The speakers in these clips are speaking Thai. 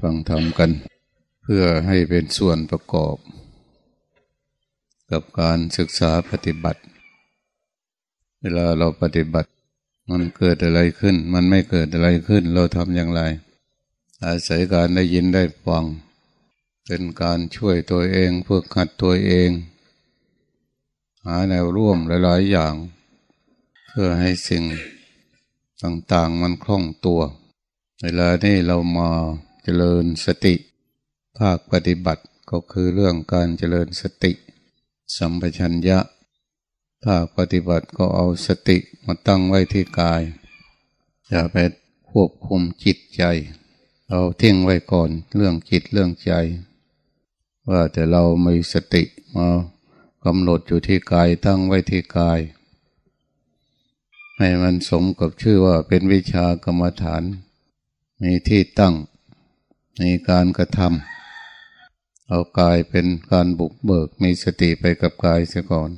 ฟังธรรมกัน เพื่อให้เป็นส่วนประกอบ กับการศึกษาปฏิบัติ เวลาเราปฏิบัติมันเกิดอะไรขึ้นมันไม่เกิดอะไรขึ้นเราทำอย่างไร อาศัยการได้ยินได้ฟังเป็นการช่วยตัวเองเพื่อขัดตัวเอง หาแนวร่วมหลาย ๆอย่าง เพื่อให้สิ่งต่างๆมันคล่องตัวเวลานี้เรามาเจริญสติ ภาคปฏิบัติก็คือเรื่องการเจริญสติ สัมปชัญญะภาคปฏิบัติก็เอาสติมาตั้งไว้ที่กายอย่าไปควบคุมจิตใจ เอาทิ้งไว้ก่อนเรื่องจิตเรื่องใจ ว่าแต่เราไม่สติมากำหนดอยู่ที่กายตั้งไว้ที่กายให้มันสมกับชื่อว่าเป็นวิชากรรมฐานมีที่ตั้ง มีการกระทำ เอากายเป็นการบุกเบิก มีสติไปกับกายเสียก่อน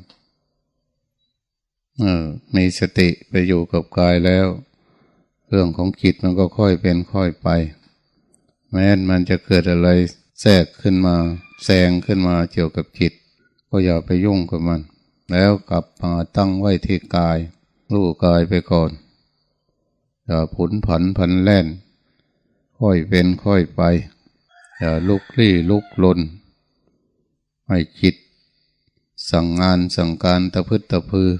เออ มีสติไปอยู่กับกายแล้ว เรื่องของจิตมันก็ค่อยเป็นค่อยไป แม้มันจะเกิดอะไรแทรกขึ้นมาแซงขึ้นมาเกี่ยวกับจิต ก็อย่าไปยุ่งกับมัน แล้วกลับมาตั้งไว้ที่กายรู้กายไปก่อนอย่าผลผันผันแล่นค่อยเป็นค่อยไปอย่าลุกลี้ลุกลนไม่คิดสั่งงานสั่งการตะพึดตะพือ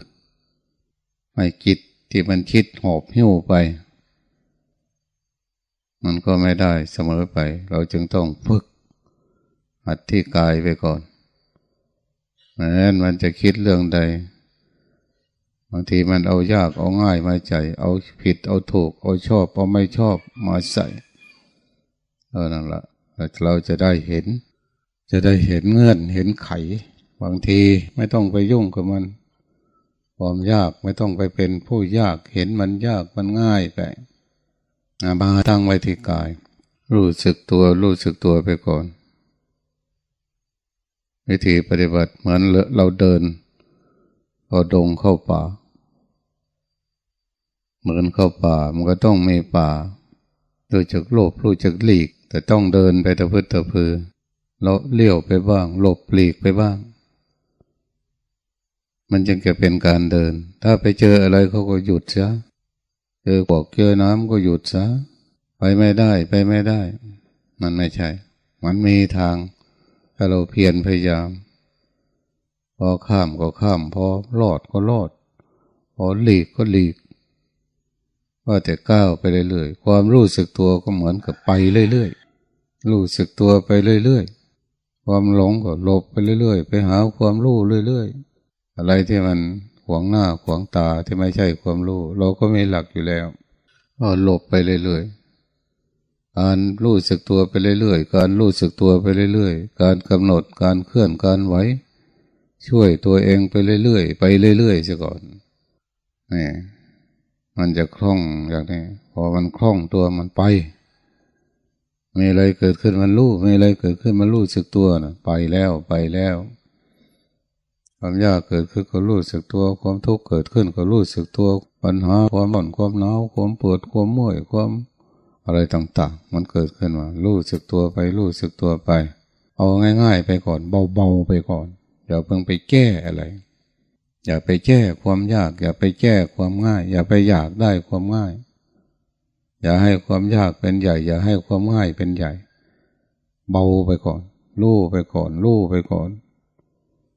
ไม่คิดที่มันคิดหอบหิ้วไป มันก็ไม่ได้เสมอไป เราจึงต้องฝึกหัดที่กายไปก่อนแม้น มันจะคิดเรื่องใด บางทีมันเอายากเอาง่ายมาใจ เอาผิด เอาถูกเอาชอบเอาไม่ชอบมาใส่เออนั่นละเราจะได้เห็น จะได้เห็นเงื่อน เห็นไขบางทีไม่ต้องไปยุ่งกับมันความยากไม่ต้องไปเป็น ผู้ยาก เห็นมันยากมันง่ายไปมาตั้งไว้ที่กาย รู้สึกตัว รู้สึกตัวไปก่อน วิธีปฏิบัติเหมือนเราเดินเราดงเข้าป่า เหมือนเข้าป่า มันก็ต้องมีป่าโูยจากโลภรู้จากหลีกแต่ต้องเดินไปตะพื้นตะพือเราเลี้ยวไปบ้างหลบปลีกไปบ้าง มันจึงจะเป็นการเดิน ถ้าไปเจออะไรเขาก็หยุดซะเจอปอกเจอน้ำก็หยุดซะไปไม่ได้ไปไม่ได้ มันไม่ใช่ มันมีทางถ้าเราเพียรพยายาม พอข้ามก็ข้าม พอรอดก็รอด พอหลีกก็หลีก ว่าแต่ก้าวไปเรื่อยๆ ความรู้สึกตัวก็เหมือนกับไปเรื่อย ๆรู้สึกตัวไปเรื่อยๆ ความหลงก็หลบไปเรื่อยๆ ไปหาความรู้เรื่อย ๆ อะไรที่มันขวางหน้าขวางตาที่ไม่ใช่ความรู้ เราก็มีหลักอยู่แล้ว ก็หลบไปเรื่อยๆ การรู้สึกตัวไปเรื่อย ๆ การรู้สึกตัวไปเรื่อยๆ การกำหนดการเคลื่อนการไหว ช่วยตัวเองไปเรื่อย ๆ ไปเรื่อยๆเียก่อนนี่มันจะคล่องอย่างนี้ พอมันคล่องตัวมันไปมีอะไรเกิดขึ้นมันรู้มีอะไรเกิดขึ้นมันรู้สึกตัวนะไปแล้วไปแล้ว ความยากเกิดขึ้นก็รู้สึกตัว ความทุกข์เกิดขึ้นก็รู้สึกตัวปัญหาความบ่นความหนาวความปวดความเมื่อยความอะไรต่าง ๆ มันเกิดขึ้นมารู้สึกตัวไปรู้สึกตัวไปเอาง่ายๆไปก่อนเบาๆไปก่อนอย่าเพิ่งไปแก้อะไร อย่าไปแก้ความยาก อย่าไปแก้ความง่าย อย่าไปอยากได้ความง่ายอย่าให้ความยากเป็นใหญ่อย่าให้ความง่ายเป็นใหญ่ เบาไปก่อนลู่ไปก่อนลู่ไปก่อน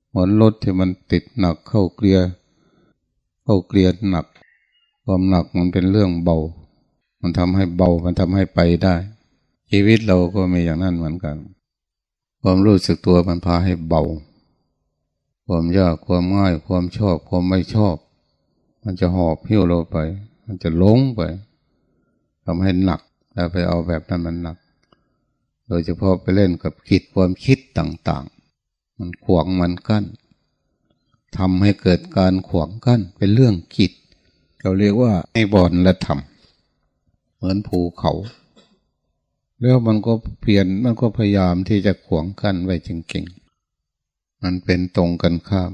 เหมือนรถที่มันติดหนักเข้าเกลียเข้าเกลียหนัก ความหนักมันเป็นเรื่องเบามันทำให้เบามันทำให้ไปได้ ชีวิตเราก็มีอย่างนั้นเหมือนกัน ความรู้สึกตัวมันพาให้เบาความยากความง่ายความชอบความไม่ชอบ มันจะหอบหิ้วเราไป มันจะล้มไปทำให้หนัก แล้วไปเอาแบบนั้นมันหนัก โดยเฉพาะไปเล่นกับคิดความคิดต่างๆ มันขวางมันกั้น ทำให้เกิดการขวางกั้นเป็นเรื่องคิด เราเรียกว่าใ้บอลและทำเหมือนภูเขา แล้วมันก็เปลี่ยน มันก็พยายามที่จะขวางกั้นไว้จริงๆ มันเป็นตรงกันข้าม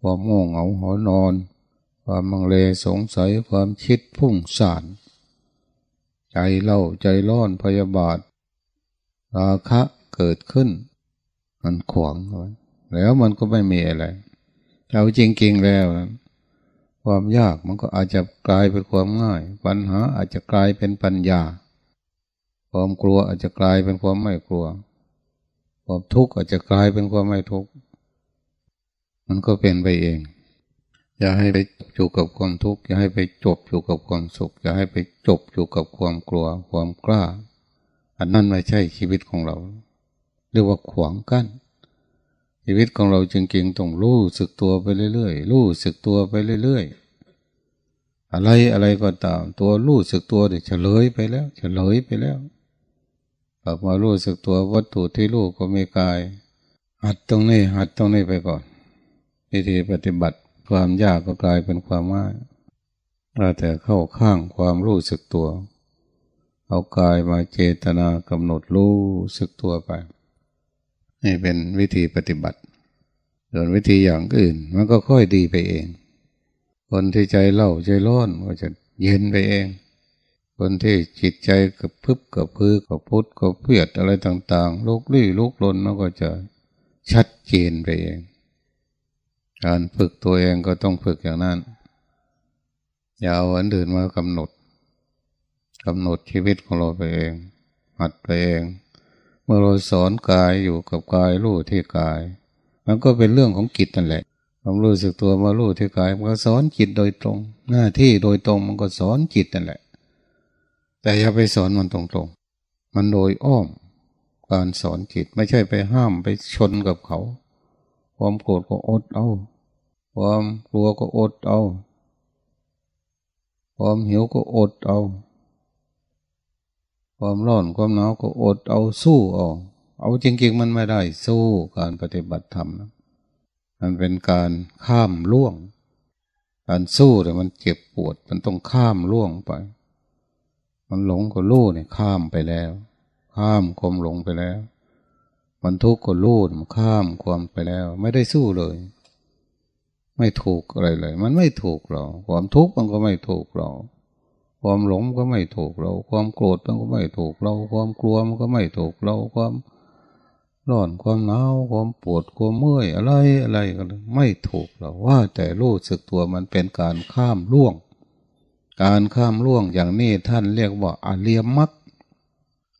ความโง่เหงาหอนอน ความมังเลสงสัยความคิดพุ่งสานใจเล่าใจร้อนพยาบาทราคะเกิดขึ้นมันขวางเไว้แล้วมันก็ไม่มีอะไรเอาจริงๆแล้ว ความยากมันก็อาจจะกลายเป็นความง่าย ปัญหาอาจจะกลายเป็นปัญญา ความกลัวอาจจะกลายเป็นความไม่กลัวความทุกข์อาจจะกลายเป็นความไม่ทุกข์มันก็เป็นไปเองอย่าให้ไปอยู่กับความทุกข์อย่าให้ไปจบอยู่กับความสุข อย่าให้ไปจบอยู่กับความกลัว ความกล้าอันนั้นไม่ใช่ชีวิตของเราเรียกว่าขวางกัน้นชีวิตของเราจึงเก่งต้องรู้สึกตัวไปเรื่อยๆรู้สึกตัวไปเรื่อยๆ อะไรอะไรก็ตามตัวรู้สึกตัวเดี๋ยวเฉลยไปแล้ว เฉลยไปแล้วกลับมารู้สึกตัววัตถุที่รู้ก็มีกายหัดตรงนี้หัดตรงนี้ไปก่อนวิธีปฏิบัติความยากก็กลายเป็นความง่ายเราแต่เข้าข้างความรู้สึกตัว เอากายมาเจตนากำหนดรู้สึกตัวไป นี่เป็นวิธีปฏิบัติส่วนวิธีอย่างอื่นมันก็ค่อยดีไปเอง คนที่ใจเล่าใจร้อนก็จะเย็นไปเอง คนที่จิตใจกับพึบกับพือกับพุทธกับเพียดอะไรต่าง ๆ ลุกลี้ลุกลนมันก็จะชัดเจนไปเองการฝึกตัวเองก็ต้องฝึกอย่างนั้น อย่าเอาอันอื่นมากำหนดกำหนดชีวิตของเราไปเอง หัดไปเอง เมื่อเราสอนกายอยู่กับกายรู้ที่กาย มันก็เป็นเรื่องของกิจนั่นแหละความรู้สึกตัวมารู้ที่กายมันก็สอนจิตโดยตรง หน้าที่โดยตรงมันก็สอนจิตนั่นแหละ แต่อย่าไปสอนมันตรงๆ มันโดยอ้อม การสอนจิตไม่ใช่ไปห้ามไปชนกับเขาความโกรธก็อดเอา ความกลัวก็อดเอา ความหิวก็อดเอา ความร้อนความหนาวก็อดเอา สู้เอา เอาจริงๆมันไม่ได้ สู้การปฏิบัติธรรมนะมันเป็นการข้ามล่วง การสู้แต่มันเจ็บปวด มันต้องข้ามล่วงไป มันหลงกับลู่เนี่ยข้ามไปแล้ว ข้ามความหลงไปแล้วมันทุกข์ก็รู้มันข้ามความไปแล้วไม่ได้สู้เลย ไม่ถูกอะไรเลย มันไม่ถูกเรา ความทุกข์มันก็ไม่ถูกเรา ความหลงก็ไม่ถูกเราความโกรธมันก็ไม่ถูกเราความกลัวมันก็ไม่ถูกเราความร้อนความหนาวความปวดความเมื่อยอะไรอะไรก็ ไม่ถูกเราว่า แต่รู้สึกตัวมันเป็นการข้ามล่วง การข้ามล่วงอย่างนี้ท่านเรียกว่าอาเลียมัก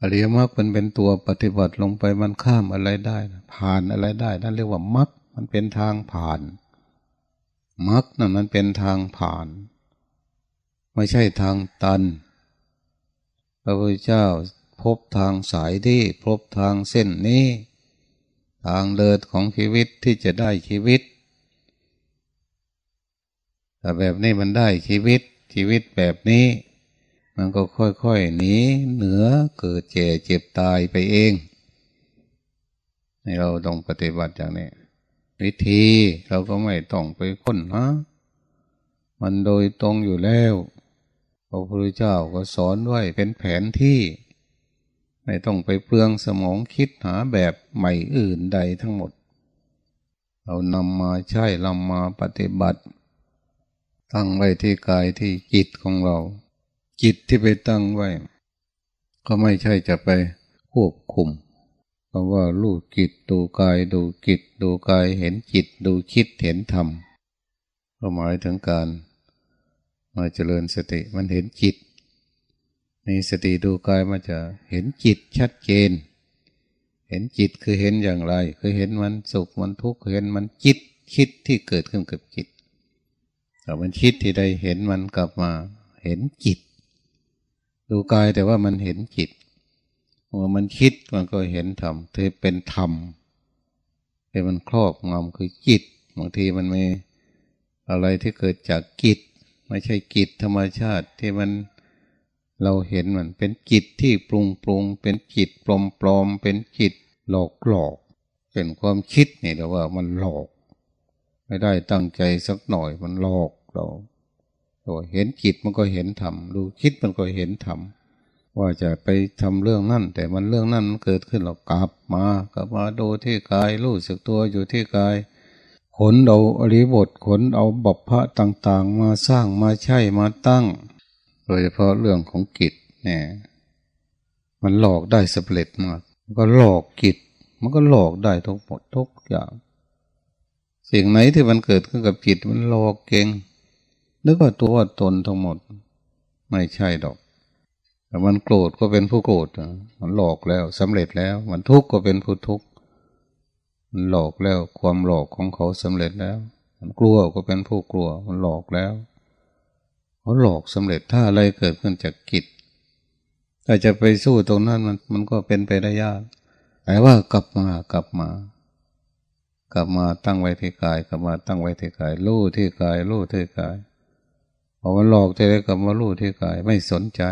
อริยมรรคมันเป็นตัวปฏิบัติลงไปมันข้ามอะไรได้ ผ่านอะไรได้นั่นเรียกว่ามรรคมันเป็นทางผ่านมรรคนั่นมันเป็นทางผ่าน ไม่ใช่ทางตัน พระพุทธเจ้าพบทางสายที่พบทางเส้นนี้ ทางเลิศของชีวิตที่จะได้ชีวิตแต่แบบนี้มันได้ชีวิตชีวิตแบบนี้มันก็ค่อยๆหนีเหนือเกิดเจ็บเจ็บตายไปเอง เราต้องปฏิบัติอย่างนี้วิธีเราก็ไม่ต้องไปค้นนะ มันโดยตรงอยู่แล้ว พระพุทธเจ้าก็สอนไว้เป็นแผนที่ ไม่ต้องไปเปลืองสมองคิดหาแบบใหม่อื่นใดทั้งหมด เรานำมาใช้นำมาปฏิบัติ ตั้งไว้ที่กายที่จิตของเราจิตที่ไปตั้งไว้ ก็ไม่ใช่จะไปควบคุมคำว่ารู้จิตดูกายดูจิตดูกายเห็นจิต ดูคิดเห็นธรรม ก็หมายถึงการ มาเจริญสติมันเห็นจิตมีสติ ดูกายมันจะเห็นจิตชัดเจน เห็นจิตคือเห็นอย่างไร คือเห็นมันสุข มันทุกข์เห็นมันจิต คิดที่เกิดขึ้นกับจิตแต่มันคิดที่ใดเห็นมันกลับมาเห็นจิตดูกายแต่ว่ามันเห็นจิต ว่ามันคิดมันก็เห็นธรรมถือเป็นธรรมแต่มันครอบงำคือจิต บางทีมันมีอะไรที่เกิดจากจิตไม่ใช่จิตธรรมชาติที่มัน เราเห็นมันเป็นจิตที่ปรุงปรุงเป็นจิตปลอมปลอมเป็นจิตหลอกหลอก เป็นความคิดนี่แต่ว่ามันหลอก ไม่ได้ตั้งใจสักหน่อยมันหลอกเราเห็นจิตมันก็เห็นธรรมดูคิดมันก็เห็นธรรมว่าจะไปทำเรื่องนั่นแต่มันเรื่องนั่นมันเกิดขึ้นเรากลับมากลับมาดูที่กายรู้สึกตัวอยู่ที่กาย ขนเอาอริบทขนเอาบพพะต่าง ๆ มาสร้างมาใช่มาตั้ง โดยเฉพาะเรื่องของกิจเนี่ยมันหลอกได้สำเร็จมากมันก็หลอกกิจมันก็หลอกได้ทุกหมดทุกอย่าง สิ่งไหนที่มันเกิดขึ้นกับจิตมันหลอกเก่งนึกว่าตัวว่าตนทั้งหมด ไม่ใช่ดอกแต่มันโกรธก็เป็นผู้โกรธมันหลอกแล้ว สำเร็จแล้ว มันทุกข์ก็เป็นผู้ทุกข์มันหลอกแล้วความหลอกของเขาสำเร็จแล้ว มันกลัวก็เป็นผู้กลัว มันหลอกแล้วเขาหลอกสำเร็จ ถ้าอะไรเกิดขึ้นจากกิจถ้าจะไปสู้ตรงนั้นมันมันก็เป็นไปได้ยากแต่ว่ากลับมากลับมา กลับมาตั้งไว้ที่กาย กลับมาตั้งไว้ที่กายรู้ที่กายรู้ที่กายพอมันหลอกทจกรับมาลู่ที่กายไม่สนใจ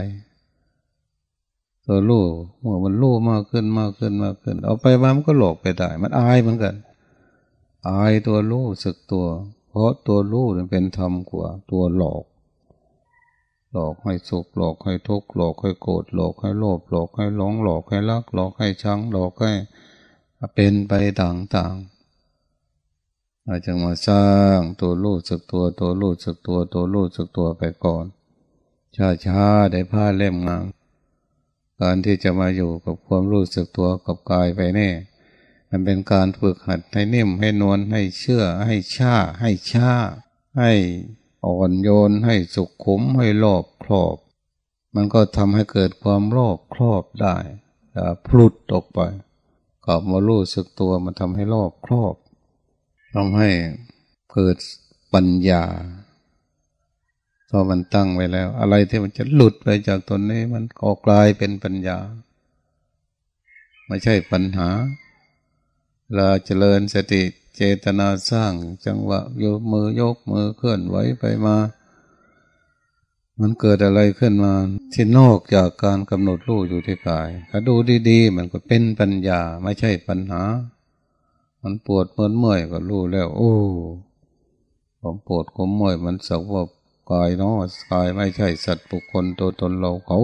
ตัวลู่เมื่อมันลู่มากขึ้นมากขึ้นมากขึ้น เอาไปมามันก็หลอกไปได้มันอายเหมือนกันอายตัวลู่สึกตัวเพราะตัวลู่มันเป็นธรรมกว่าตัวหลอก หลอกให้สุข หลอกให้ทุกข์ หลอกให้โกรธหลอกให้โลภหลอกให้หลงหลอกให้รักหลอกให้ชังหลอกให้เป็นไปต่างๆเราจึงมาสร้างตัวรู้สึกตัวตัวรู้สึกตัวตัวรู้สึกตัวไปก่อนช้าได้ผ้าเล่มงามการที่จะมาอยู่กับความรู้สึกตัวกับกายไปแน่ มันเป็นการฝึกหัดให้นิ่มให้นวลให้เชื่อ ให้ชาให้ชาให้อ่อนโยนให้สุขุมให้รอบครอบมันก็ทำให้เกิดความรอบครอบได้พลุดออกไปกลับมารู้สึกตัวมันทำให้รอบครอบทำให้เกิดปัญญาพอมันตั้งไว้แล้ว อะไรที่มันจะหลุดไปจากตนนี้มันก็กลายเป็นปัญญาไม่ใช่ปัญหาเราเจริญสติเจตนาสร้าง จังหวะยกมือยกมือเคลื่อนไหวไปมา มันเกิดอะไรขึ้นมา ที่นอกจากการกำหนดรู้อยู่ที่กายถ้าดูดีๆ มันก็เป็นปัญญา ไม่ใช่ปัญหามันปวดมันเมื่อยก็รู้แล้วโอ้ความปวดความเมื่อยมันสักว่ากายเนาะกายไม่ใช่สัตว์บุคคลตัวตนเราเขา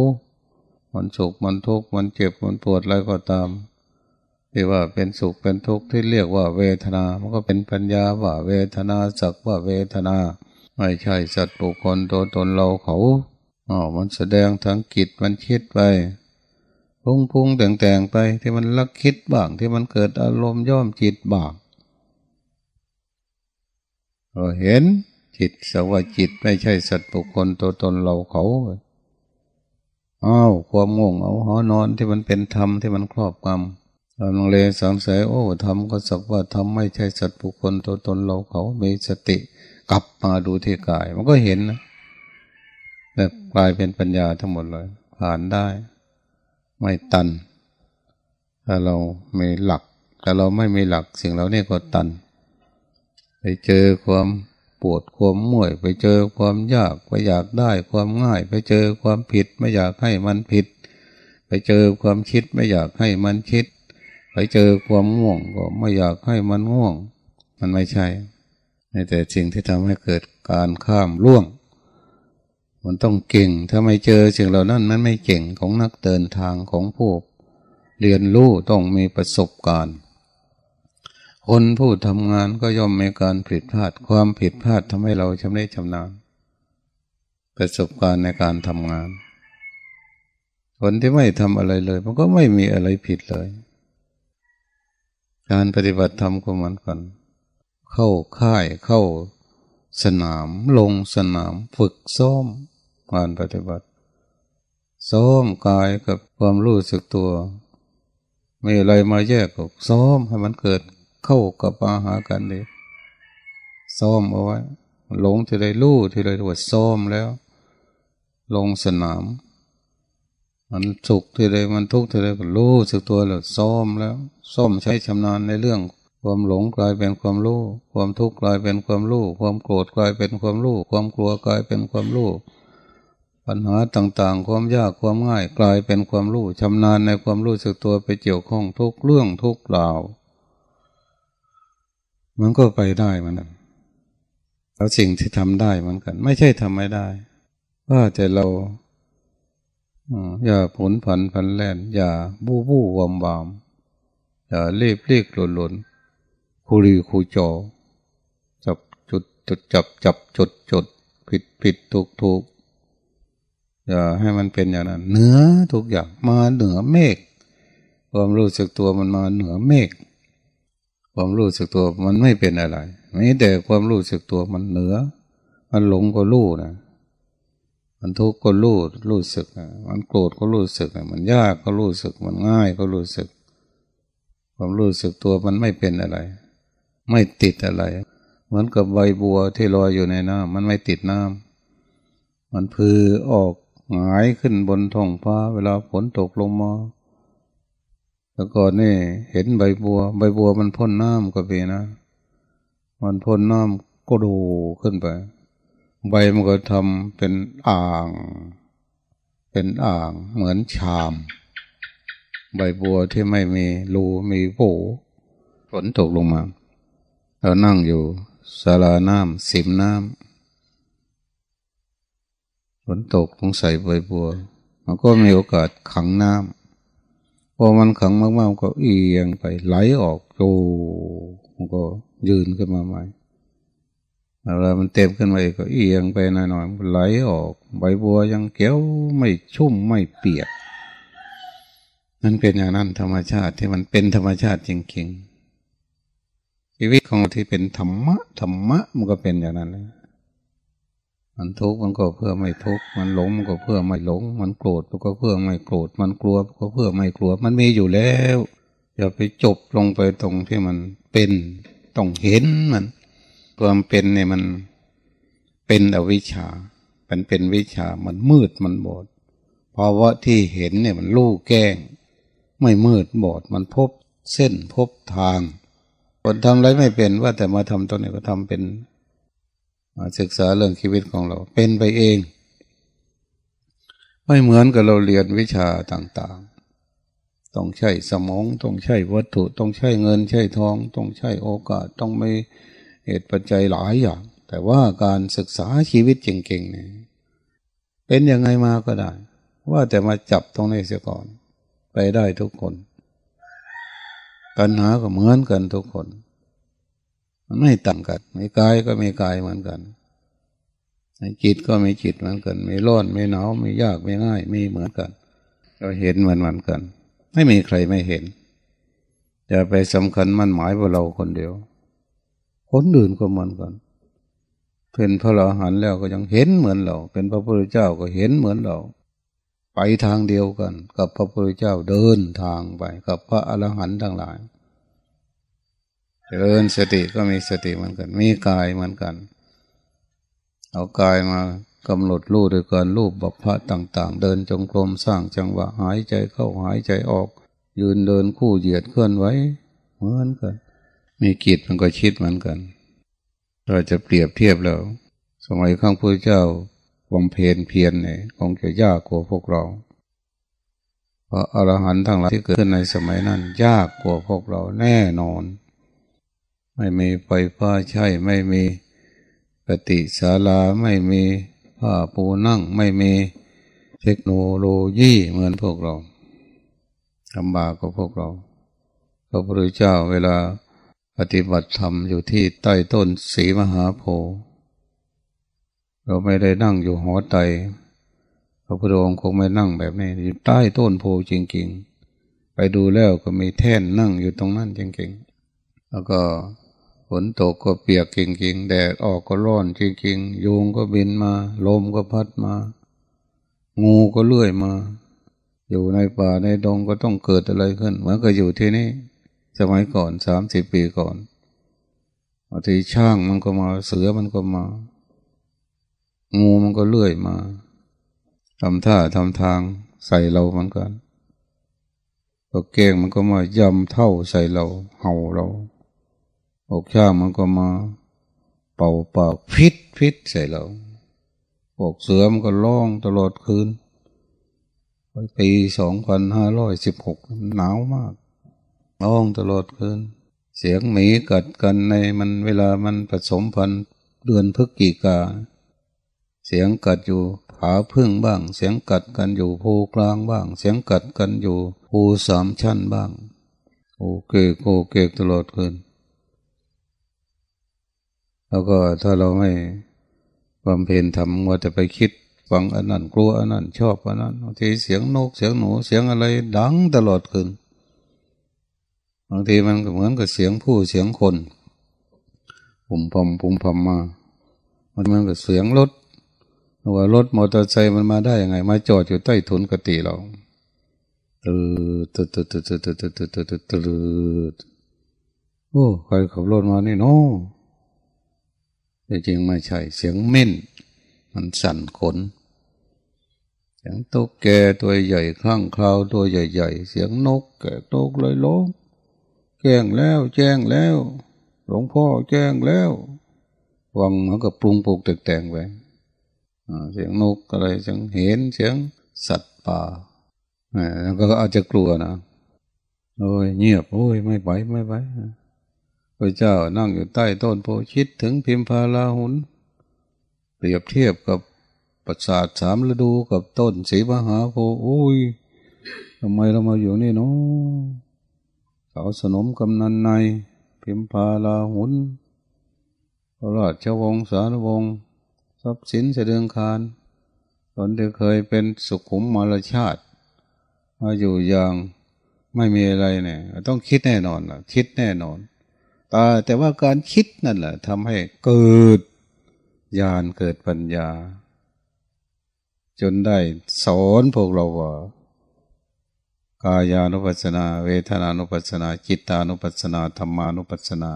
มันสุขมันทุกข์มันเจ็บ มันปวดอะไรก็ตามที่ว่าเป็นสุขเป็นทุกข์ที่เรียกว่าเวทนา มันก็เป็นปัญญาว่าเวทนา สักว่า เวทนา ไม่ใช่สัตว์บุคคลตัวตนเราเขาอ๋อมันแสดงทั้งกิจมันคิดไปปรุงปรุงแต่งแต่งไปที่มันลักคิดบ้างที่มันเกิดอารมณ์ย่อมจิตบ้างเราเห็น จิตสวาจิตไม่ใช่สัตว์บุคคลตัวตนเราเขาอ้าวความง่วงเอาหอนอนที่มันเป็นธรรมที่มันครอบงำเราลงเลสงสัยโอ้ธรรมก็สักว่าธรรมไม่ใช่สัตว์บุคคลตัวตนเราเขามีสติ กลับมาดูที่กาย มันก็เห็นนะแบบกลายเป็นปัญญาทั้งหมดเลย ผ่านได้ไม่ตัน ถ้าเราไม่หลักถ้าเราไม่มีหลักสิ่งเหล่านี้ก็ตัน ไปเจอความปวดความมุ่ยไปเจอความยากไปอยากได้ ความง่าย ไปเจอความผิด ไม่อยากให้มันผิด ไปเจอความคิด ไม่อยากให้มันคิด ไปเจอความง่วงก็ไม่อยากให้มันง่วง มันไม่ใช่แต่สิ่งที่ทำให้เกิดการข้ามล่วงมันต้องเก่งถ้าไม่เจอสิ่งเหล่านั้น มันไม่เก่งของนักเดินทางของผู้เรียนรู้ต้องมีประสบการณ์ คนผู้ทำงานก็ย่อมมีการผิดพลาด ความผิดพลาดทำให้เราชำนิชำนาญประสบการณ์ในการทำงาน คนที่ไม่ทำอะไรเลย มันก็ไม่มีอะไรผิดเลย การปฏิบัติธรรมก็เหมือนกัน เข้าค่าย เข้า สนาม ลงสนาม ฝึกซ้อมงานปฏิบัติ ซ้อมกายกับความรู้สึกตัว ไม่อะไรมาแยกกับซ้อมให้มันเกิดเข้ากับอาหากันเดยซ้อมเอาไว้หลงที่ไรรู้ที่ไรตรวจซ้อมแล้ว ลงสนาม มันสุขที่ไรมันทุกข์ที่ไรก็รู้สึกตัว แล้ว ซ้อมแล้ว ซ้อมใช้ชำนาญในเรื่องความหลงกลายเป็นความรู้ ความทุกข์กลายเป็นความรู้ ความโกรธกลายเป็นความรู้ ความกลัวกลายเป็นความรู้ปัญหาต่าง ๆ ความยากความง่ายกลายเป็นความรู้ชำนาญในความรู้สึกตัวไปเกี่ยวข้องทุกเรื่องทุกล่าว มันก็ไปได้มันแล้วสิ่งที่ทำได้เหมือนกัน ไม่ใช่ทำไม่ได้ว่าแต่เราอย่าผลผันผันแล่น อย่าบู้บู้วอมบามอย่าเรียบเรียกหล่นหล่นคุรีคูจอจับจุด จุด จับจับจุดจุดผิดผิดถูกถูกอย่าให้มันเป็นอย่างนั้นเหนือทุกอย่าง มาเหนือเมฆความรู้สึกตัวมันมาเหนือเมฆความรู้สึกตัวมันไม่เป็นอะไรม่แต่ความรู้สึกตัวมันเหนือ มันหลงก็รู้นะมันทุกข์ก็รู้รู้สึกนะมันโกรธก็รู้สึกนะมันยากก็รู้สึกมันง่ายก็รู้สึก ความรู้สึกตัวมันไม่เป็นอะไร ไม่ติดอะไรเหมือนกับใบบัวที่ลอยอยู่ในน้ำมันไม่ติดน้ำมันพือออกหายขึ้นบนท้องฟ้าเวลาฝนตกลงมาแล้วก่อนนี่เห็นใบบัว ใบบัวมันพ่นน้ำก็มีนะ มันพ่นน้ำก็ดูขึ้นไป ใบมันก็ทำเป็นอ่าง เป็นอ่างเหมือนชามใบบัวที่ไม่มีรูมีโผฝนตกลงมาเรานั่งอยู่สาราน้ำสิมน้ำฝนตก้องใส่ใบบัว มันก็มีโอกาสขังน้ำพอมันขังมากๆก็เอียงไปไหลออกโจมันก็ยืนขึ้นมาใหม่เวลามันเต็มขึ้นมาอีกก็เอียงไปหน่อยๆไหลออกใบบัวยังเกี้ยวไม่ชุ่มไม่เปียก นั่นเป็นอย่างนั้นธรรมชาติที่มันเป็นธรรมชาติจริงๆชีวิตของที่เป็นธรรมะธรรมะมันก็เป็นอย่างนั้นเลยมันทุกข์มันก็เพื่อไม่ทุกข์มันหลงมันก็เพื่อไม่หลง มันโกรธมันก็เพื่อไม่โกรธมันกลัว ก็เพื่อไม่กลัว มันมีอยู่แล้ว อย่าไปจบลงไปตรงที่มันเป็นต้องเห็นมันความเป็นเนี่ยมันเป็นอวิชชา มันเป็นวิชามันมืดมันบอดเพราะว่าที่เห็นเนี่ย มันลู่แก้ง ไม่มืดบอดมันพบเส้นพบทางคนทำอะไรไม่เป็น ว่าแต่มาทำตนเนี่ยก็ทำเป็นศึกษาเรื่องชีวิตของเราเป็นไปเอง ไม่เหมือนกับเราเรียนวิชาต่าง ๆ ต้องใช้สมอง ต้องใช้วัตถุ ต้องใช้เงินใช้ทอง ต้องใช้โอกาสต้องไม่เหตุปัจจัยหลายอย่าง แต่ว่าการศึกษาชีวิตเก่งๆเนี่ยเป็นยังไงมาก็ได้ ว่าแต่มาจับตรงนี้เสียก่อนไปได้ทุกคน ปัญหาก็เหมือนกันทุกคนมันไม่ต่างกัน มีกายก็มีกายเหมือนกันมีจิตก็มีจิตเหมือนกัน มีร้อน มีหนาว มียาก มีง่าย มีเหมือนกัน เราเห็นเหมือนเหมือนกัน ไม่มีใครไม่เห็น จะไปสำคัญมั่นหมายว่าเราคนเดียว คนอื่นก็เหมือนกัน เป็นพระอรหันต์แล้วก็ยังเห็นเหมือนเรา เป็นพระพุทธเจ้าก็เห็นเหมือนเรา ไปทางเดียวกัน กับพระพุทธเจ้าเดินทางไป กับพระอรหันต์ทั้งหลายเจริญสติก็มีสติเหมือนกันมีกายเหมือนกัน เอากายมากำหนดรูปโดยการรูปบัพพะต่างๆ เดินจงกรมสร้างจังหวะหายใจเข้าหายใจออก ยืนเดินคู่เหยียดเคลื่อนไวเหมือนกัน มีกิจมันก็ชิดเหมือนกัน เราจะเปรียบเทียบแล้ว สมัยข้างพระเจ้าบำเพ็ญเพียรเนี่ยคงจะยากกว่าพวกเราพระอรหันต์ทั้งหลายที่เกิดขึ้นในสมัยนั้นยากกว่าพวกเราแน่นอนไม่มีไฟฟ้าใช้ไม่มีปฏิศาลาไม่มีผ้าปูนั่ง ไม่มีเทคโนโลยีเหมือนพวกเราลำบากกับพวกเรา พระพุทธเจ้าเวลาปฏิบัติธรรมอยู่ที่ใต้ต้นสีมหาโพธิ์เราไม่ได้นั่งอยู่หอไตพระพุทธองค์คงไม่นั่งแบบนี้อยู่ใต้ต้นโพธิจริงๆ ไปดูแล้วก็มีแท่นนั่งอยู่ตรงนั้นจริงๆ แล้วก็ฝนตกก็เปียกงกิงๆ แดดออกก็ร้อนงกิงๆยุงก็บินมา ลมก็พัดมา งูก็เลื่อยมา อยู่ในป่าในดงก็ต้องเกิดอะไรขึ้นเหมือนกับอยู่ที่นี่สมัยก่อนสามสิบปีก่อนบางทีช่างมันก็มาเสือมันก็มางูมันก็เลื่อยมาทำท่าทำทางใส่เราเหมือนกันตัวเก่งมันก็มายำเท่าใส่เรา เห่าเราอกช่างมันก็มา เป่าปากพิษพิษใส่เราอกเสือมันก็ร้องตลอดคืนปีสองพันห้าร้อยสิบหกหนาวมากร้องตลอดคืนเสียงหมีกัดกันในมันเวลามันผสมพันธุ์เดือนพฤศจิกา เสียงกัดอยู่ผาพึ่งบ้าง เสียงกัดกันอยู่ภูกลางบ้าง เสียงกัดกันอยู่ภูสามชั้นบ้างโอเกโอเกตลอดคืนแล้วก็ถ้าเราไม่ความเพียทำว่าจะไปคิดฟังอันนั้นกลัวอันนั้น ชอบอันนั้นบางทีเสียงนกเสียงหนูเสียงอะไร ดังตลอดคืนบางทีมันเหมือนกับเสียงผู้เสียงคนปุ่มพอมปุ่มพอมมา มันมันกับเสียงรถ ว่ารถมอเตอร์ไซค์มันมาได้ยังไงมาจอดอยู่ใต้ถุนกติเราตืดตืดตืดตืดตืดตืดตืดตืดโอ้ใครขับรถมานี่เนาะต่จริงไม่ใช่เสียงเม่นมันสั่นขน เสียงตุ๊กแกตัวใหญ่ข้างคราวตัวใหญ่ๆ เสียงนก แกตกเลยล้มแจ้งแล้วแจ้งแล้ว หลวงพ่อแจ้งแล้ว วังมันก็ปรุงปลูกตึกแต่งไปเสียงนกอะไรเสียงเห็นเสียงสัตว์ป่าแล้วก็อาจจะกลัวนะ โอ้ยเงียบโอ้ยไม่ไปไม่ไปพระเจ้านั่งอยู่ใต้ต้นโพชิตถึงพิมพาลาหุนเปรียบเทียบกับประสาทสามฤดูกับต้นศรีมหาโพอุ้ยทำไมเรามาอยู่นี่เนาะสาวสนมกำนันในพิมพาลาหุนพระราชวงศ์สารวงศ์ทรัพย์สินเสดงคารตอนที่เคยเป็นสุขุมมารชาติ มาอยู่อย่างไม่มีอะไรเนี่ย ต้องคิดแน่นอนล่ะคิดแน่นอนาแต่ว่าการคิดนั่นแหละทำให้เกิดญาณเกิดปัญญา จนได้สอนพวกเราว่า กายานุปัสสนาเวทนานุปัสสนา จิตานุปัสสนาธรรมานุปัสสนา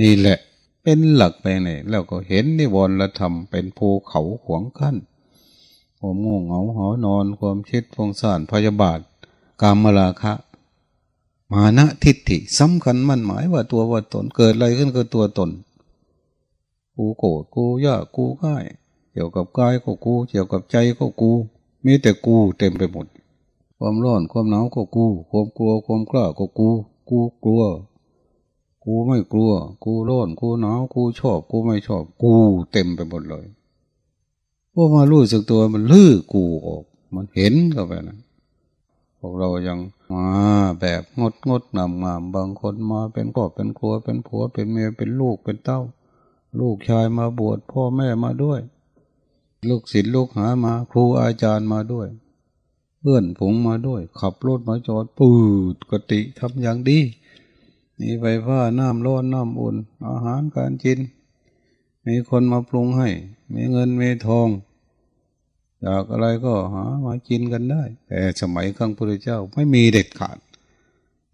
นี่แหละเป็นหลักไปเนี่ยแล้วก็เห็นนิวรณธรรมเป็นภูเขาขวงขั้นความง่วงเหงาหอนอน ความคิดฟงสานพยาบาทกามลาคะ มานะทิฐิสำคัญมั่นหมายว่าตัวว่าตนเกิดอะไรขึ้นก็ตัวตนกูโกรธกูยากกูง่ายเกี่ยวกับกายก็กูเกี่ยวกับใจก็กู มีแต่กูเต็มไปหมดความร้อนความหนาวก็กู ความกลัว ความกล้าก็กู กูกลัว กูไม่กลัว กูร้อนกูหนาวกูชอบ กูไม่ชอบ กูเต็มไปหมดเลยพอมารู้สึกตัวมันลื้อกูออกมันเห็นเข้าไปนะพวกเรายังมาแบบงดงดงามงามบางคนมาเป็นครอบเป็นครัวเป็นผัวเป็นเมียเป็นลูกเป็นเต้า ลูกชายมาบวชพ่อแม่มาด้วย ลูกศิษย์ลูกหามาครูอาจารย์มาด้วยเพื่อนผงมาด้วย ขับรถมาจอดปูดกติทำอย่างดีมีไฟฟ้าน้ำร้อนน้ำอุ่นอาหารการกิน มีคนมาปรุงให้มีเงินมีทองอยากอะไรก็หามากินกันได้ แต่สมัยครั้งพระเจ้าไม่มีเด็ดขาด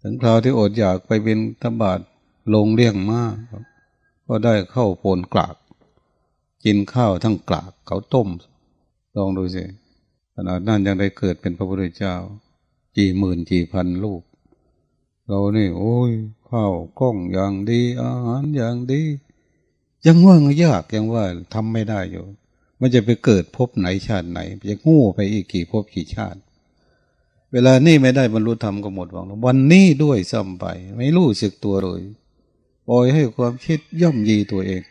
ถึงคราวที่อดอยากไปเป็นตบาทลงเลี้ยงมากก็ได้เข้าโปนกลากกินข้าวทั้งกลากเขาต้ม ลองดูสิขนาดนั้นยังได้เกิดเป็นพระพุทธเจ้า กี่หมื่นกี่พันลูก เรานี่โอ้ยข้าวกล้องอย่างดี อาหารอย่างดี ยังว่างยากยังว่าทำไม่ได้อยู่มันจะไปเกิดพบไหนชาติไหนจะงู้ไปอีกกี่พบกี่ชาติ เวลานี่ไม่ได้บรรลุธรรมก็หมดหวังวันนี้ด้วยซ้ำไป ไม่รู้สึกตัวเลยปล่อยให้ความคิดย่อมยีตัวเอง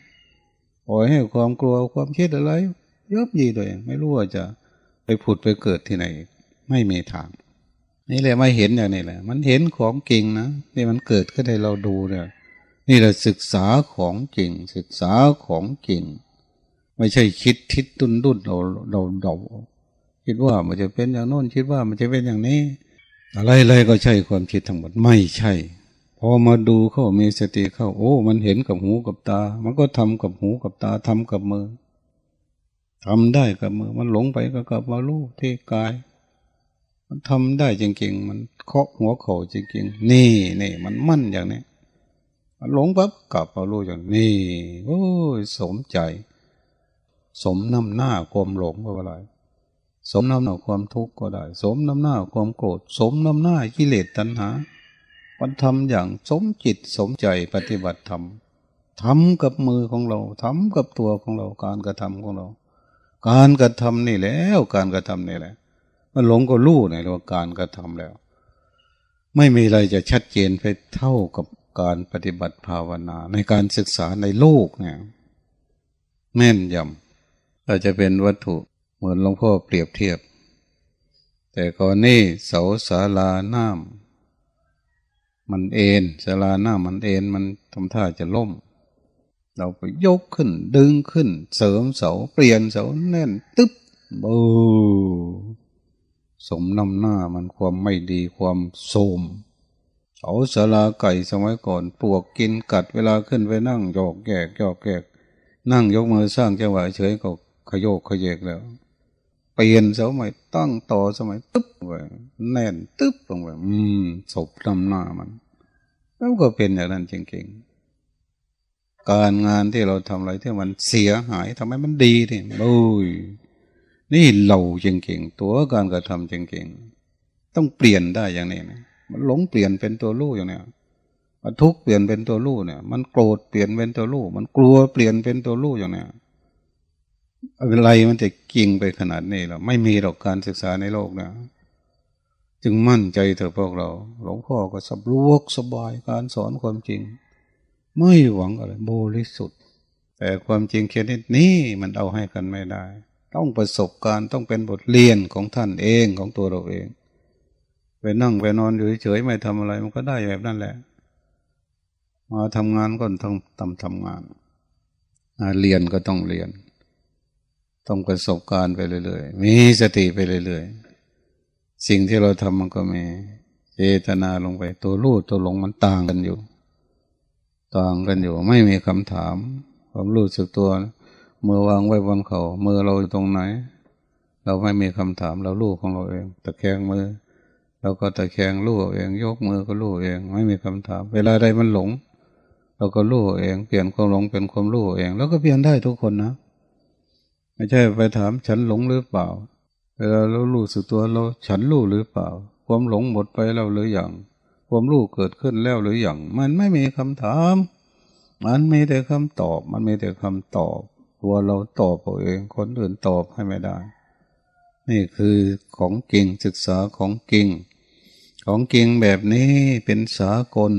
ปล่อยให้ความกลัวความคิดอะไรย่อมยีตัวเองไม่รู้ว่าจะ ไปผุดไปเกิดที่ไหน ไม่มีทางนี่แหละไม่เห็นอย่างนี้แหละ มันเห็นของจริงนะนี่มันเกิดขึ้นให้เราดูเนี่ย นี่เราศึกษาของจริงศึกษาของจริงไม่ใช่คิดทิศตุนดุนเราเราเดาคิดว่า มันจะเป็นอย่างโน้นคิดว่า มันจะเป็นอย่างนี้ อะไรๆก็ใช่ความคิดทั้งหมดไม่ใช่ พอมาดูเข้ามีสติเข้า โอ้ มันเห็นกับหูกับตา มันก็ทำกับหูกับตาทำกับมือ ทำได้กับมือ มันหลงไปก็กลับมาลูกที่กาย มันทำได้จริงๆมันเคาะหัวเข่าจริงๆนี่นี่มันมั่นอย่างนี้หลงปั๊บกลับมาลูกอย่างนี้โอ้ยสมใจสมน้ำหน้าความหลงก็ได้ สมน้ำหน้าความทุกข์ก็ได้ สมน้ำหน้าความโกรธ สมน้ำหน้ากิเลสตัณหา มันทำอย่างสมจิตสมใจปฏิบัติธรรมทำกับมือของเรา ทำกับตัวของเรา การกระทำของเรา การกระทำ นี่แล้วการกระทำนี่แหละ มันหลงก็รู้ในเรื่องการกระทำแล้ว ไม่มีอะไรจะชัดเจนไปเท่ากับการปฏิบัติภาวนาในการศึกษาในโลกเนี่ยแม่นยำอาจจะเป็นวัตถุเหมือนหลวงพ่อเปรียบเทียบ แต่ก่อนนี้เสาศาลาน้ำมันเอ็นศาลาน้ำมันเอ็นมันทำท่าจะล่ม เราไปยกขึ้นดึงขึ้น เสริมเสาเปลี่ยนเสาแน่น ตึ๊บโบสมน้ำหน้ามันความไม่ดีความโสมเสาสลาไก่สมัยก่อนปวกกินกัดเวลาขึ้นไปนั่งหยอกแยกหยอกแยกนั่งยกมือสร้างจังหวะเฉยก็ขยโยกขยเยกแล้วเปลี่ยนเสาใหม่ตั้งต่อสมัยตึ๊บไปแน่นตึ๊บลงไปอืมศพนำหน้ามันแล้วก็เป็นอย่างนั้นจริงๆการงานที่เราทำอะไรที่มันเสียหายทำให้มันดีเนี่โอ้ยนี่เราจริงๆตัวการกระทำจริงๆต้องเปลี่ยนได้อย่างนี้นะมันหลงเปลี่ยนเป็นตัวลูกอย่างเนี้ยมันทุกข์เปลี่ยนเป็นตัวลูกเนี่ยมันโกรธเปลี่ยนเป็นตัวลูกมันกลัวเปลี่ยนเป็นตัวลูกอย่างเนี้ยอะไรมันจะกิ่งไปขนาดนี้หรอไม่มีหรอกการศึกษาในโลกนะ จึงมั่นใจเถอะพวกเรา หลวงพ่อก็สับลวกสบายการสอนความจริง ไม่หวังอะไรบริสุทธิ์ แต่ความจริงแค่นี้นี้มันเอาให้กันไม่ได้ ต้องประสบการณ์ต้องเป็นบทเรียนของท่านเองของตัวเราเองไปนั่งไปนอนอยู่เฉยๆไม่ทำอะไร มันก็ได้แบบนั้นแหละมาทำงานก็ต้องทำทำงานมาเรียนก็ต้องเรียนต้องประสบการณ์ไปเรื่อยๆ มีสติไปเรื่อยๆ สิ่งที่เราทำมันก็มีเจตนาลงไป ตัวรู้ตัวหลงมันต่างกันอยู่ ต่างกันอยู่ไม่มีคำถามความรู้สึกตัวมือวางไว้บนเขา่ามือเราอยู่ตรงไหน เราไม่มีคำถามเราลู้ของเราเองตะแคงมือเราก็ตะแคงลู้เอง ยกมือก็ลู้เอง ไม่มีคำถาม เวลาใดมันหลงเราก็ลู้เอง เปลี่ยนความหลงเป็นความรู้เอง แล้วก็เปลี่ยนได้ทุกคนนะไม่ใช่ไปถามฉันหลงหรือเปล่าเวลาเรารู้สึกตัวเราฉันรู้หรือเปล่าความหลงหมดไปแล้วหรืออย่างความรู้เกิดขึ้นแล้วหรืออย่าง มันไม่มีคำถาม มันมีแต่คำตอบ มันมีแต่คำตอบตัวเราตอบตัวเองคนอื่นตอบให้ไม่ได้ นี่คือของเก่งศึกษาของเก่งของเก่งแบบนี้เป็นสากล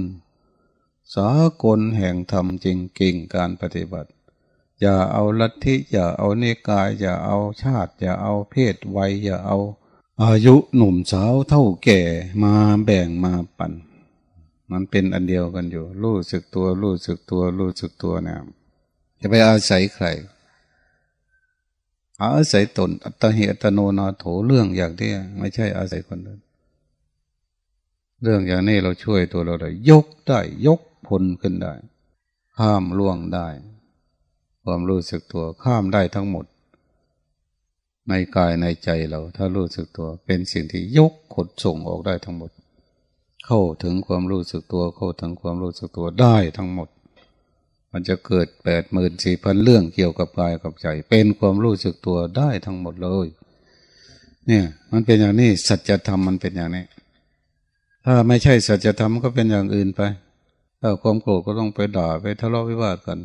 สากลแห่งธรรมจริงๆการปฏิบัติอย่าเอาลัทธิอย่าเอาเนกายอย่าเอาชาติ อย่าเอาเพศวัยอย่าเอา อายุหนุ่มสาวเท่าแก่ มาแบ่งมาปันมันเป็นอันเดียวกันอยู่รู้สึกตัวรู้สึกตัวรู้สึกตัวเนี่ยจะไปอาศัยใคร อาศัยตน อัตเหตโนนาโถเรื่องอย่างนี้ไม่ใช่อาศัยคนอื่นเรื่องอย่างนี้เราช่วยตัวเราได้ยกได้ยกผลขึ้นได้ห้ามล่วงได้ความรู้สึกตัวข้ามได้ทั้งหมด ในกายในใจเรา ถ้ารู้สึกตัวเป็นสิ่งที่ยกขดส่งออกได้ทั้งหมด เข้าถึงความรู้สึกตัว เข้าถึงความรู้สึกตัวได้ทั้งหมด มันจะเกิดแปดหมื่นสี่พันเรื่องเกี่ยวกับกายกับใจ เป็นความรู้สึกตัวได้ทั้งหมดเลยเนี่ยมันเป็นอย่างนี้สัจธรรมมันเป็นอย่างนี้ถ้าไม่ใช่สัจธรรมก็เป็นอย่างอื่นไป ถ้าความโกรธก็ต้องไปด่าไปทะเลาะวิวาทกัน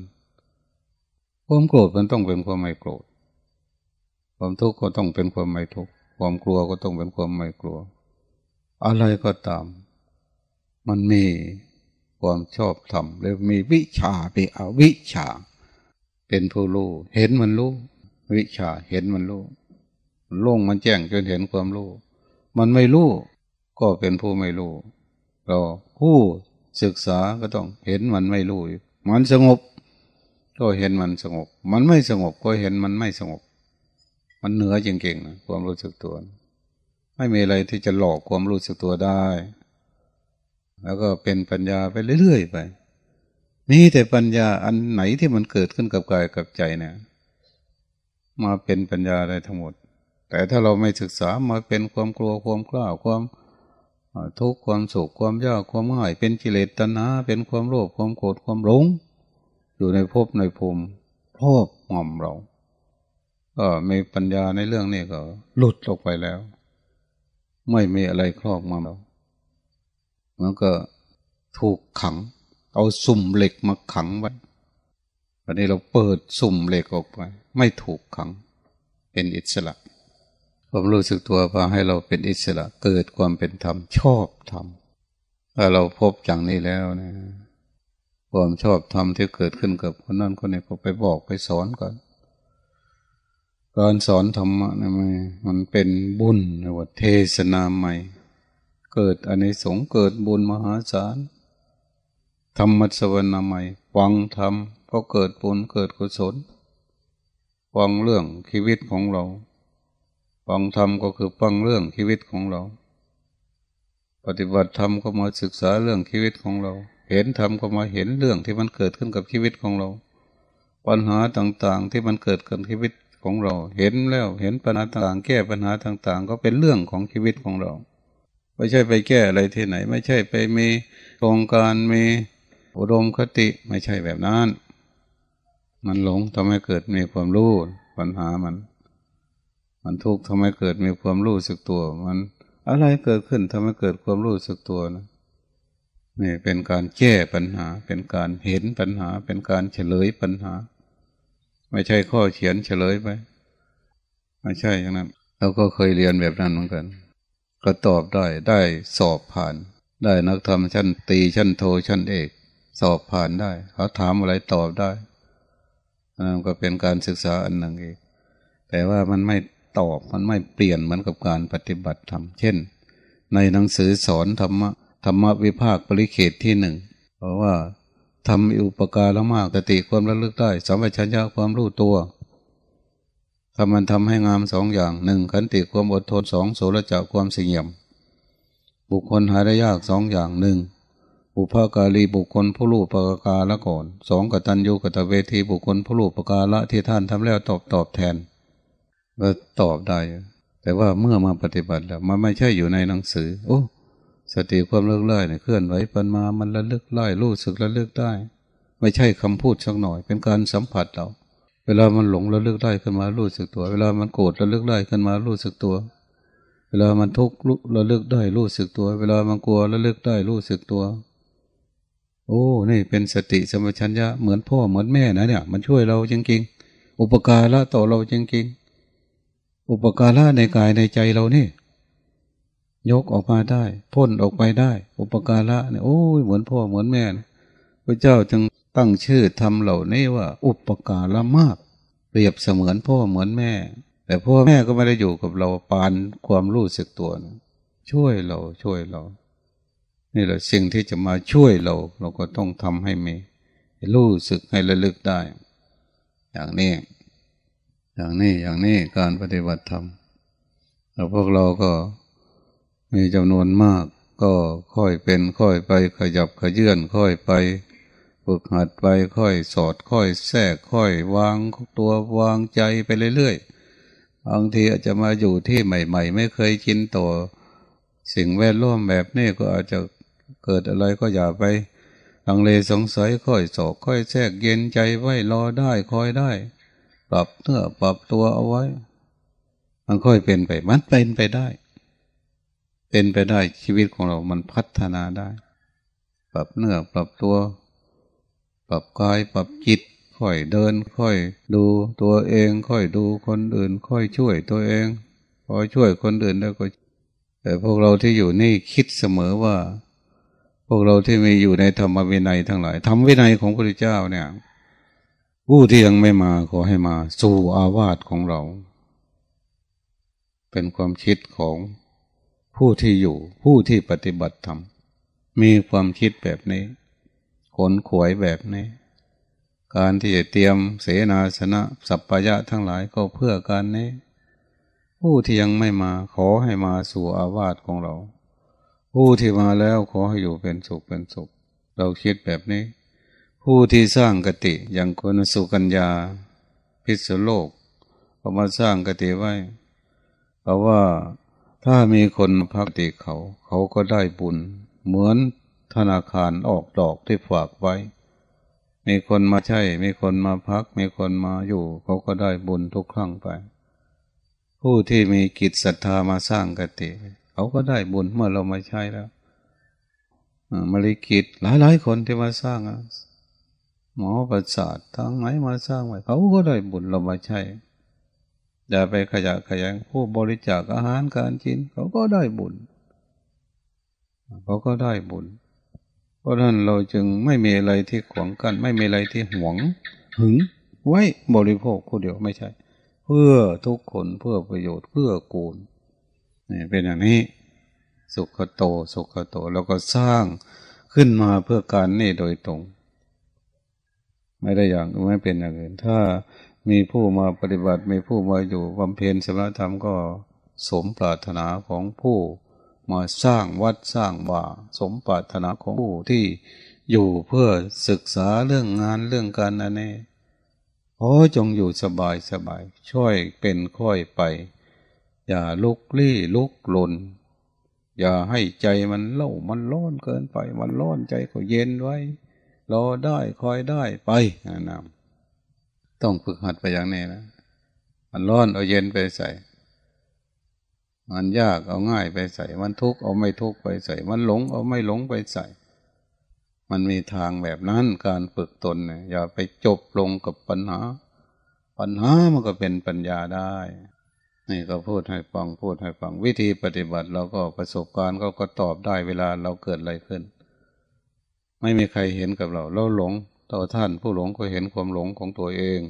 ความโกรธมันต้องเป็นความไม่โกรธ ความทุกข์ก็ต้องเป็นความไม่ทุกข์ ความกลัวก็ต้องเป็นความไม่กลัว อะไรก็ตาม มันมีความชอบธรรมแล้วมีวิชาไปเอาวิชา เป็นผู้รู้เห็นมันรู้ วิชาเห็นมันรู้โล่งมันแจ้งจนเห็นความรู้ มันไม่รู้ก็เป็นผู้ไม่รู้ เราผู้ศึกษาก็ต้องเห็นมันไม่รู้ มันสงบก็เห็นมันสงบ มันไม่สงบก็เห็นมันไม่สงบ มันเหนือจริงๆนะความรู้สึกตัว ไม่มีอะไรที่จะหลอกความรู้สึกตัวได้ แล้วก็เป็นปัญญาไปเรื่อยๆ ไปนี่แต่ปัญญาอันไหนที่มันเกิดขึ้นกับกายกับใจเนี่ย มาเป็นปัญญาได้ทั้งหมด แต่ถ้าเราไม่ศึกษามาเป็นความกลัวความกล้าความทุกข์ความสุขความยากความง่ายเป็นกิเลสตัณหาเป็นความโลภความโกรธความหลงอยู่ในภพในภูมิครอบงอมเราเออมีปัญญาในเรื่องนี้ก็หลุดออกไปแล้ว ไม่มีอะไรครอบมำเรามอนก็ถูกขัง เอาสุ่มเหล็กมาขังไว้วันนี้เราเปิดสุ่มเหล็กออกไป ไม่ถูกขัง เป็นอิสระผมรู้สึกตัวพาให้เราเป็นอิสระ เกิดความเป็นธรรม ชอบธรรมถ้าเราพบอย่างนี้แล้วนะความชอบธรรมที่เกิดขึ้นกับคนนั้นคนนี้ก็ไปบอกไปสอนก่อน การสอนธรรมะนะมันมันเป็นบุญนะว่าเทศนาใหม่ เกิดอันนสงเกิดบุญมหาศาลธรรมสวรค์ใหม่ฟังธรรมก็เกิดบุญเกิดกุศลฟังเรื่องชีวิตของเราฟังธรรมก็คือฟังเรื่องชีวิตของเรา ปฏิบัติธรรมก็มาศึกษาเรื่องชีวิตของเราเห็นธรรมก็มาเห็นเรื่องที่มันเกิดขึ้นกับชีวิตของเรา ปัญหาต่างๆ ที่มันเกิดขึ้นชีวิตของเรา เห็นแล้วเห็นปัญหาต่างแก้ปัญหาต่าง ๆ ก็เป็นเรื่องของชีวิตของเรา ไม่ใช่ไปแก้อะไรที่ไหน ไม่ใช่ไปมีโครงการมีอุดมคติไม่ใช่แบบนั้นมันหลงทำให้เกิดมีความรู้ปัญหามัน มันทุกข์ทำให้เกิดมีความรู้สึกตัว มันอะไรเกิดขึ้นทำให้เกิดความรู้สึกตัวนะนี่เป็นการแก้ปัญหา เป็นการเห็นปัญหา เป็นการเฉลยปัญหา ไม่ใช่ข้อเขียนเฉลยไปไม่ใช่อย่างนั้นเราก็เคยเรียนแบบนั้นเหมือนกัน ก็ตอบได้ได้สอบผ่าน ได้นักธรรมชั้นตีชั้นโทชั้นเอก สอบผ่านได้ เขาถามอะไรตอบได้นั่นก็เป็นการศึกษาอันหนึ่งเองแต่ว่ามันไม่ตอบมันไม่เปลี่ยนเหมือนกับการปฏิบัติธรรมเช่น ในหนังสือสอนธรรมะธรรมวิภาคปริเขตที่หนึ่งเพราะว่าทำอุปการะมากสติความระลึกได้สัมปชัญญะความรู้ตัวทำมันทำให้งามสองอย่างหนึ่งขันติความอดทนสองโสระจะความเสี่ยม บุคคลหาได้ยากสองอย่างหนึ่งบุพการีบุคคลผู้รู้ปกกาละก่อนสองกตัญญูกตเวทีบุคคลผู้รู้ปกาละที่ท่านทำแล้วตอบตอบแทนก็ตอบได้แต่ว่าเมื่อมาปฏิบัติแล้วมันไม่ใช่อยู่ในหนังสือโอ้สติความเลอกไล่เนี่ยเคลื่อนไหวปันมามันระลึกไล่รู้สึกระลึกได้ ไม่ใช่คำพูดสักหน่อย เป็นการสัมผัสเรา เวลามันหลงระลึกได้ขึ้นมารู้สึกตัว เวลามันโกรธระลึกได้ขึ้นมารู้สึกตัว เวลา มันทุกข์ระลึกได้รู้สึกตัว เวลา มันกลัวระลึกได้รู้สึกตัว โอ้ นี่ เป็นสติสมัชัญญะเหมือนพ่อเหมือนแม่นะ เนี่ยมันช่วยเราจริงๆอุปการะต่อเราจริงๆอุปการะในกายในใจเรานี่ยกออกมาได้ พ่นออกไปได้ อุปการะเนี่ยโอ้ยเหมือนพ่อเหมือนแม่พระเจ้าจึงตั้งชื่อทำเหล่านี้ว่า อุปการะมาก เปรียบเสมือนพ่อเหมือนแม่ แต่พ่อแม่ก็ไม่ได้อยู่กับเราปานความรู้สึกตัวนะช่วยเรา ช่วยเรา นี่แหละสิ่งที่จะมาช่วยเรา เราก็ต้องทำให้มีรู้สึกให้ระลึกได้ อย่างนี้อย่างนี้อย่างนี้การปฏิบัติธรรมแล้วพวกเราก็มีจำนวนมาก ก็ค่อยเป็นค่อยไป ขยับขยื่นค่อยไปฝึกหัดไปค่อยสอดค่อยแทรกค่อยวางตัววางใจไปเรื่อยๆบางทีอาจจะมาอยู่ที่ใหม่ ๆ ไม่เคยกินต่อสิ่งแวดล้อมแบบนี้ ก็อาจจะเกิดอะไรก็อย่าไปลังเลสงสัยค่อยสอดค่อยแทรกเย็นใจไว้รอได้คอยได้ ปรับเนื้อปรับตัวเอาไว้มันค่อยเป็นไปมันเป็นไปได้เป็นไปได้ชีวิตของเรามันพัฒนาได้ ปรับเนื้อปรับตัว ปรับกายปรับจิต ค่อยเดินค่อยดูตัวเอง ค่อยดูคนอื่น ค่อยช่วยตัวเองพอช่วยคนอื่นแล้วก็ แต่พวกเราที่อยู่นี่คิดเสมอว่า พวกเราที่มีอยู่ในธรรมวินัยทั้งหลายธรรมวินัยของพระพุทธเจ้าเนี่ย ผู้ที่ยังไม่มาขอให้มา สู่อาวาสของเรา เป็นความคิดของผู้ที่อยู่ผู้ที่ปฏิบัติธรรม มีความคิดแบบนี้ ขนขวยแบบนี้ การที่จะเตรียมเสนาสนะสัพพยะทั้งหลายก็เพื่อการนี้ ผู้ที่ยังไม่มาขอให้มาสู่อาวาสของเรา ผู้ที่มาแล้วขอให้อยู่เป็นสุขเป็นสุข เราคิดแบบนี้ ผู้ที่สร้างกติอย่างคนสุกัญญาพิษโลก ก็มาสร้างกติไว้ เพราะว่าถ้ามีคนพักติเขา เขาก็ได้บุญเหมือนธนาคารออกดอกที่ฝากไว้ มีคนมาใช้มีคนมาพัก มีคนมาอยู่ เขาก็ได้บุญทุกครั้งไป ผู้ที่มีกิจศรัทธามาสร้างกติเขาก็ได้บุญเมื่อเรามาใช้แล้วมริกิจหลายๆคนที่มาสร้างหมอประสาททั้งไหนมาสร้างไว้เขาก็ได้บุญเรามาใช้อย่าไปขยะขยงผู้บริจาคอาหารการกินเขาก็ได้บุญ เขาก็ได้บุญ เพราะนั้นเราจึงไม่มีอะไรที่ขวางกัน ไม่มีอะไรที่หวงหึง ไว้บริโภคคนเดียวไม่ใช่เพื่อทุกคนเพื่อประโยชน์เพื่อกูลนี่เป็นอย่างนี้ สุขโตสุขโตแล้วก็สร้างขึ้นมาเพื่อการนี่โดยตรง ไม่ได้อย่างไม่เป็นอย่างอื่นถ้ามีผู้มาปฏิบัติมีผู้มาอยู่บำเพ็ญสมณธรรมก็สมปรารถนาของผู้มาสร้างวัดสร้างบ่า สมปรารถนาของผู้ที่อยู่เพื่อศึกษาเรื่องงานเรื่องการนั่นเองโอ้จงอยู่สบายสบาย ช่วยเป็นค่อยไป อย่าลุกลี้ลุกลน อย่าให้ใจมันเล่ามันร้อนเกินไป มันร้อนใจก็เย็นไว้รอได้คอยได้ไปนะนำต้องฝึกหัดไปอย่างนี้นะ มันร้อนเอาเย็นไปใส่ มันยากเอาง่ายไปใส่ มันทุกข์เอาไม่ทุกข์ไปใส่ มันหลงเอาไม่หลงไปใส่ มันมีทางแบบนั้นการฝึกตนเนี่ยอย่าไปจบลงกับปัญหา ปัญหามันก็เป็นปัญญาได้ นี่ก็พูดให้ฟังพูดให้ฟังวิธีปฏิบัติเราก็ประสบการณ์ก็ก็ตอบได้เวลาเราเกิดอะไรขึ้น ไม่มีใครเห็นกับเราเราหลงต่อท่านผู้หลงก็เห็นความหลงของตัวเอง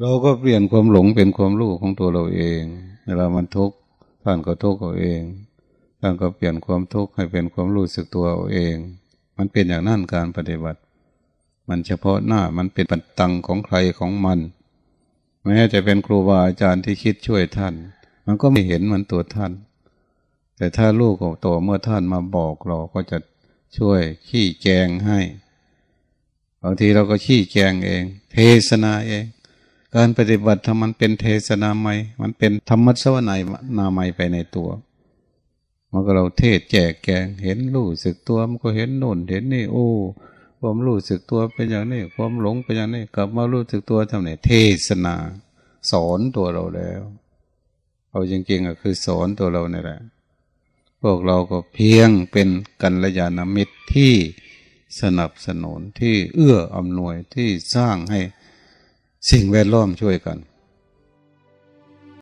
เราก็เปลี่ยนความหลงเป็นความรู้ของตัวเราเองเวลามันทุกข์ท่านก็ทุกข์เอาเองท่านก็เปลี่ยนความทุกข์ให้เป็นความรู้สึกตัวเอาเองมันเป็นอย่างนั้นการปฏิบัติ มันเฉพาะหน้ามันเป็นปัจตังของใครของมันแม้จะเป็นครูบาอาจารย์ที่คิดช่วยท่าน มันก็ไม่เห็นมันตัวท่าน แต่ถ้าลูกของตัวเมื่อท่านมาบอกเราก็จะช่วยขี้แจงให้บางทีเราก็ขี้แกงเอง เทศนาเองการปฏิบัติทำมันเป็นเทศนาใหม่มันเป็นธรรมะสวนยนาใหม่ไปในตัวมันก็เราเทศแจกแกงเห็นรู้สึกตัวมันก็เห็นโน่นเห็นนี่โอ้ความรู้สึกตัวเป็นอย่างนี้ความหลงเป็นอย่างนี้กลับมารู้สึกตัวทำไหนเทศนา สอนตัวเราแล้ว เอาจริงๆก็คือสอนตัวเราเนี่ยแหละ พวกเราก็เพียงเป็นกัลยาณมิตรที่สนับสนุนที่เอื้ออำนวยที่สร้างให้สิ่งแวดล้อมช่วยกัน